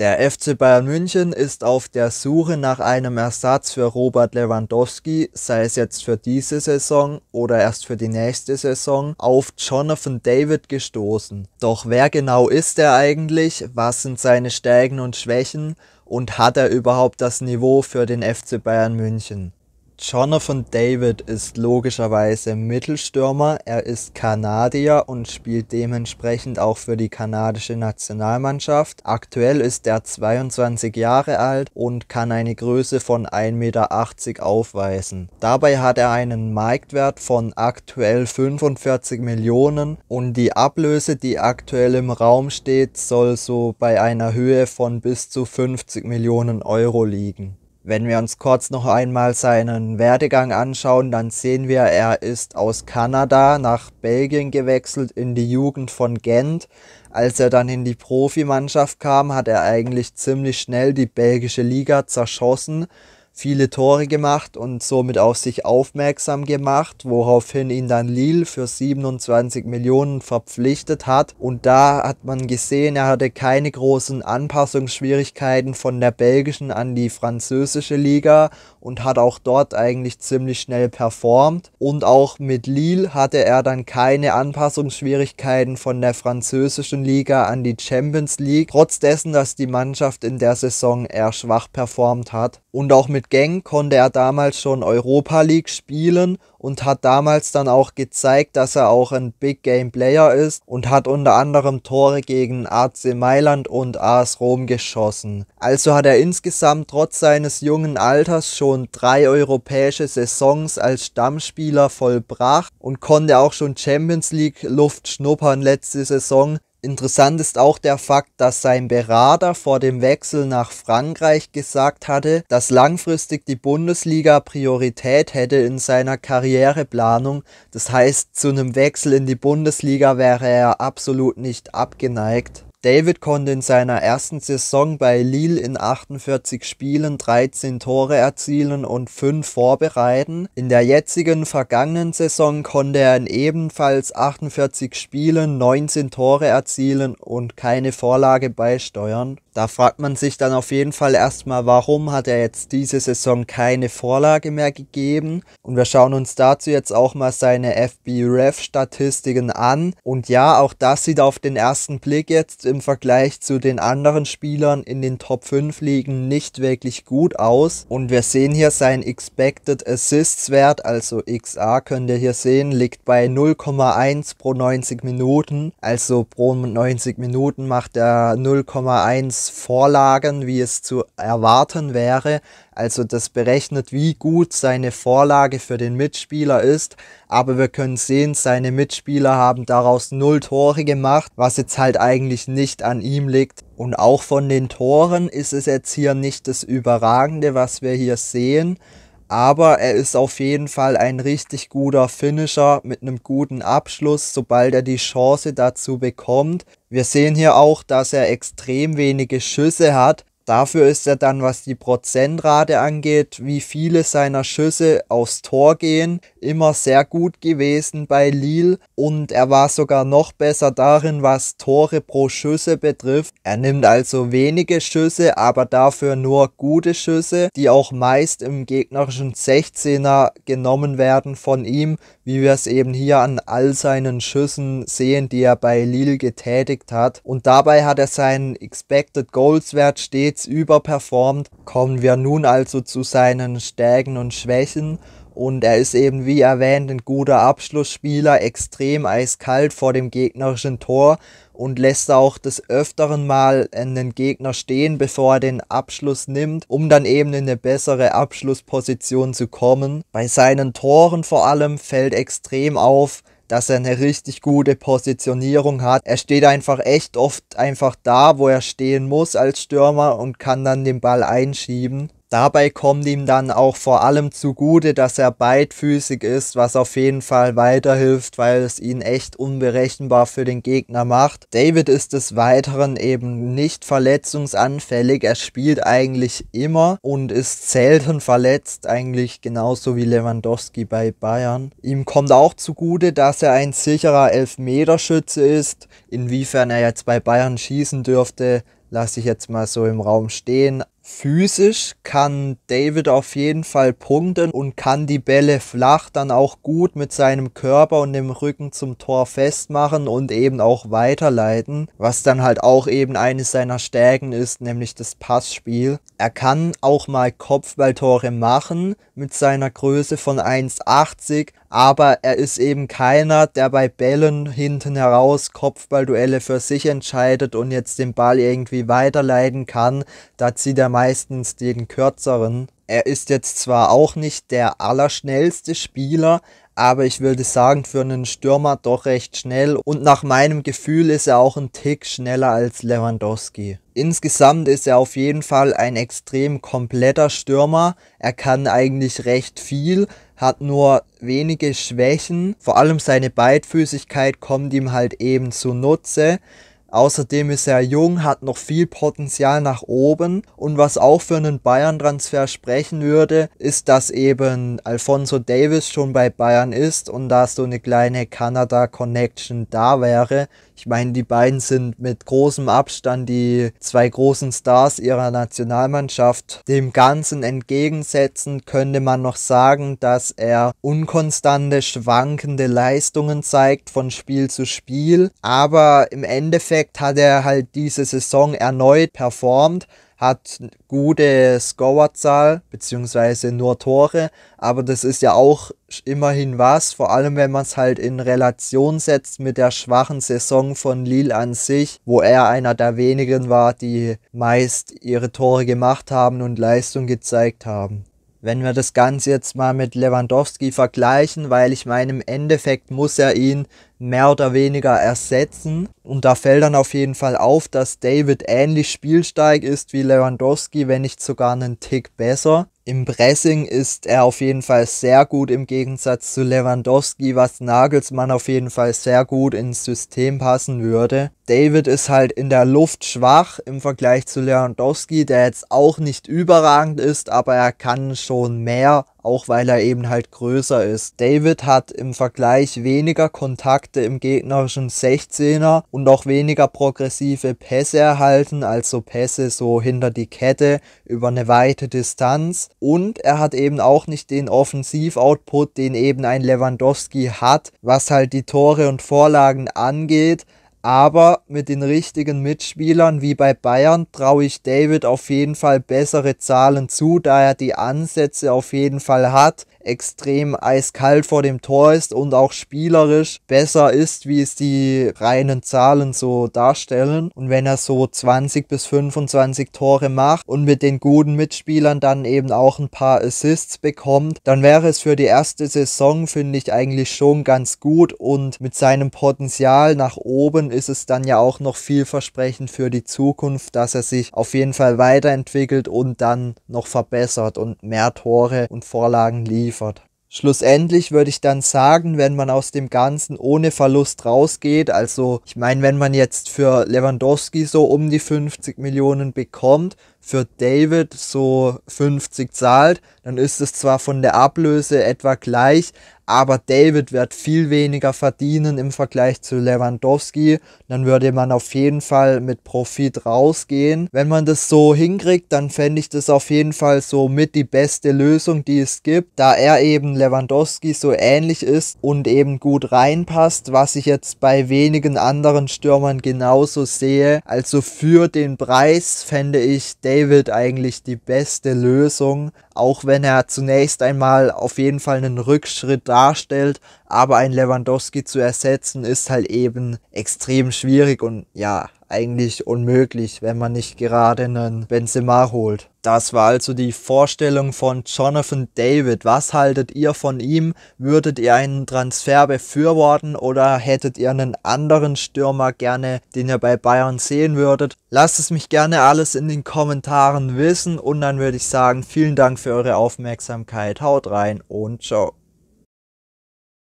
Der FC Bayern München ist auf der Suche nach einem Ersatz für Robert Lewandowski, sei es jetzt für diese Saison oder erst für die nächste Saison, auf Jonathan David gestoßen. Doch wer genau ist er eigentlich? Was sind seine Stärken und Schwächen? Und hat er überhaupt das Niveau für den FC Bayern München? Jonathan David ist logischerweise Mittelstürmer, er ist Kanadier und spielt dementsprechend auch für die kanadische Nationalmannschaft. Aktuell ist er 22 Jahre alt und kann eine Größe von 1,80 Meter aufweisen. Dabei hat er einen Marktwert von aktuell 45 Millionen und die Ablöse, die aktuell im Raum steht, soll so bei einer Höhe von bis zu 50 Millionen Euro liegen. Wenn wir uns kurz noch einmal seinen Werdegang anschauen, dann sehen wir, er ist aus Kanada nach Belgien gewechselt in die Jugend von Gent. Als er dann in die Profimannschaft kam, hat er eigentlich ziemlich schnell die belgische Liga zerschossen viele Tore gemacht und somit auf sich aufmerksam gemacht, woraufhin ihn dann Lille für 27 Millionen verpflichtet hat. Und da hat man gesehen, er hatte keine großen Anpassungsschwierigkeiten von der belgischen an die französische Liga und hat auch dort eigentlich ziemlich schnell performt. Und auch mit Lille hatte er dann keine Anpassungsschwierigkeiten von der französischen Liga an die Champions League, trotz dessen, dass die Mannschaft in der Saison eher schwach performt hat. Und auch mit mit Genk konnte er damals schon Europa League spielen und hat damals dann auch gezeigt, dass er auch ein Big Game Player ist und hat unter anderem Tore gegen AC Mailand und AS Rom geschossen. Also hat er insgesamt trotz seines jungen Alters schon drei europäische Saisons als Stammspieler vollbracht und konnte auch schon Champions League Luft schnuppern letzte Saison, Interessant ist auch der Fakt, dass sein Berater vor dem Wechsel nach Frankreich gesagt hatte, dass langfristig die Bundesliga Priorität hätte in seiner Karriereplanung. Das heißt, zu einem Wechsel in die Bundesliga wäre er absolut nicht abgeneigt. David konnte in seiner ersten Saison bei Lille in 48 Spielen 13 Tore erzielen und 5 vorbereiten. In der jetzigen vergangenen Saison konnte er in ebenfalls 48 Spielen 19 Tore erzielen und keine Vorlage beisteuern. Da fragt man sich dann auf jeden Fall erstmal, warum hat er jetzt diese Saison keine Vorlage mehr gegeben? Und wir schauen uns dazu jetzt auch mal seine FB-Ref-Statistiken an. Und ja, auch das sieht auf den ersten Blick jetzt im Vergleich zu den anderen Spielern in den Top 5 Ligen nicht wirklich gut aus. Und wir sehen hier sein Expected Assists Wert, also XA könnt ihr hier sehen, liegt bei 0,1 pro 90 Minuten. Also pro 90 Minuten macht er 0,1 Vorlagen, wie es zu erwarten wäre. Also das berechnet, wie gut seine Vorlage für den Mitspieler ist. Aber wir können sehen, seine Mitspieler haben daraus null Tore gemacht, was jetzt halt eigentlich nicht an ihm liegt. Und auch von den Toren ist es jetzt hier nicht das Überragende, was wir hier sehen aber er ist auf jeden Fall ein richtig guter Finisher mit einem guten Abschluss, sobald er die Chance dazu bekommt. Wir sehen hier auch, dass er extrem wenige Schüsse hat. Dafür ist er dann, was die Prozentrate angeht, wie viele seiner Schüsse aufs Tor gehen, immer sehr gut gewesen bei Lille und er war sogar noch besser darin, was Tore pro Schüsse betrifft. Er nimmt also wenige Schüsse, aber dafür nur gute Schüsse, die auch meist im gegnerischen 16er genommen werden von ihm, wie wir es eben hier an all seinen Schüssen sehen, die er bei Lille getätigt hat. Und dabei hat er seinen Expected Goals Wert stets überperformt. Kommen wir nun also zu seinen Stärken und Schwächen. Und er ist eben, wie erwähnt, ein guter Abschlussspieler, extrem eiskalt vor dem gegnerischen Tor und lässt auch des Öfteren mal einen Gegner stehen, bevor er den Abschluss nimmt, um dann eben in eine bessere Abschlussposition zu kommen. Bei seinen Toren vor allem fällt extrem auf, dass er eine richtig gute Positionierung hat. Er steht einfach echt oft einfach da, wo er stehen muss als Stürmer und kann dann den Ball einschieben. Dabei kommt ihm dann auch vor allem zugute, dass er beidfüßig ist, was auf jeden Fall weiterhilft, weil es ihn echt unberechenbar für den Gegner macht. David ist des Weiteren eben nicht verletzungsanfällig, er spielt eigentlich immer und ist selten verletzt, eigentlich genauso wie Lewandowski bei Bayern. Ihm kommt auch zugute, dass er ein sicherer Elfmeterschütze ist, inwiefern er jetzt bei Bayern schießen dürfte, lasse ich jetzt mal so im Raum stehen. Physisch kann David auf jeden Fall punkten und kann die Bälle flach dann auch gut mit seinem Körper und dem Rücken zum Tor festmachen und eben auch weiterleiten, was dann halt auch eben eines seiner Stärken ist, nämlich das Passspiel. Er kann auch mal Kopfballtore machen mit seiner Größe von 1,80, aber er ist eben keiner, der bei Bällen hinten heraus Kopfballduelle für sich entscheidet und jetzt den Ball irgendwie weiterleiten kann. Da zieht er meistens den kürzeren er ist jetzt zwar auch nicht der allerschnellste Spieler, aber ich würde sagen, für einen Stürmer doch recht schnell und nach meinem Gefühl ist er auch ein Tick schneller als Lewandowski. Insgesamt ist er auf jeden Fall ein extrem kompletter Stürmer. Er kann eigentlich recht viel, hat nur wenige Schwächen. Vor allem seine Beidfüßigkeit kommt ihm halt eben zunutze. Außerdem ist er jung, hat noch viel Potenzial nach oben und was auch für einen Bayern-Transfer sprechen würde, ist, dass eben Alfonso Davis schon bei Bayern ist und da so eine kleine Kanada-Connection da wäre. Ich meine, die beiden sind mit großem Abstand die zwei großen Stars ihrer Nationalmannschaft. Dem Ganzen entgegensetzen könnte man noch sagen, dass er unkonstante, schwankende Leistungen zeigt von Spiel zu Spiel, aber im Endeffekt Endeffekt hat er halt diese Saison erneut performt, hat gute Scorerzahl beziehungsweise nur Tore, aber das ist ja auch immerhin was, vor allem wenn man es halt in Relation setzt mit der schwachen Saison von Lille an sich, wo er einer der wenigen war, die meist ihre Tore gemacht haben und Leistung gezeigt haben wenn wir das Ganze jetzt mal mit Lewandowski vergleichen, weil ich meine, im Endeffekt muss er ihn mehr oder weniger ersetzen. Und da fällt dann auf jeden Fall auf, dass David ähnlich spielsteig ist wie Lewandowski, wenn nicht sogar einen Tick besser. Im Pressing ist er auf jeden Fall sehr gut im Gegensatz zu Lewandowski, was Nagelsmann auf jeden Fall sehr gut ins System passen würde. David ist halt in der Luft schwach im Vergleich zu Lewandowski, der jetzt auch nicht überragend ist, aber er kann schon mehr, auch weil er eben halt größer ist. David hat im Vergleich weniger Kontakte im gegnerischen 16er und auch weniger progressive Pässe erhalten, also Pässe so hinter die Kette über eine weite Distanz. Und er hat eben auch nicht den Offensivoutput, den eben ein Lewandowski hat, was halt die Tore und Vorlagen angeht aber mit den richtigen Mitspielern wie bei Bayern traue ich David auf jeden Fall bessere Zahlen zu, da er die Ansätze auf jeden Fall hat, extrem eiskalt vor dem Tor ist und auch spielerisch besser ist, wie es die reinen Zahlen so darstellen. Und wenn er so 20 bis 25 Tore macht und mit den guten Mitspielern dann eben auch ein paar Assists bekommt, dann wäre es für die erste Saison, finde ich, eigentlich schon ganz gut und mit seinem Potenzial nach oben ist es dann ja auch noch vielversprechend für die Zukunft, dass er sich auf jeden Fall weiterentwickelt und dann noch verbessert und mehr Tore und Vorlagen liefert. Schlussendlich würde ich dann sagen, wenn man aus dem Ganzen ohne Verlust rausgeht, also ich meine, wenn man jetzt für Lewandowski so um die 50 Millionen bekommt, für David so 50 zahlt, dann ist es zwar von der Ablöse etwa gleich, aber David wird viel weniger verdienen im Vergleich zu Lewandowski. Dann würde man auf jeden Fall mit Profit rausgehen. Wenn man das so hinkriegt, dann fände ich das auf jeden Fall so mit die beste Lösung, die es gibt, da er eben Lewandowski so ähnlich ist und eben gut reinpasst, was ich jetzt bei wenigen anderen Stürmern genauso sehe. Also für den Preis fände ich David McDavid eigentlich die beste Lösung, auch wenn er zunächst einmal auf jeden Fall einen Rückschritt darstellt, aber ein Lewandowski zu ersetzen ist halt eben extrem schwierig und ja, eigentlich unmöglich, wenn man nicht gerade einen Benzema holt. Das war also die Vorstellung von Jonathan David. Was haltet ihr von ihm? Würdet ihr einen Transfer befürworten oder hättet ihr einen anderen Stürmer gerne, den ihr bei Bayern sehen würdet? Lasst es mich gerne alles in den Kommentaren wissen und dann würde ich sagen, vielen Dank für eure Aufmerksamkeit. Haut rein und ciao.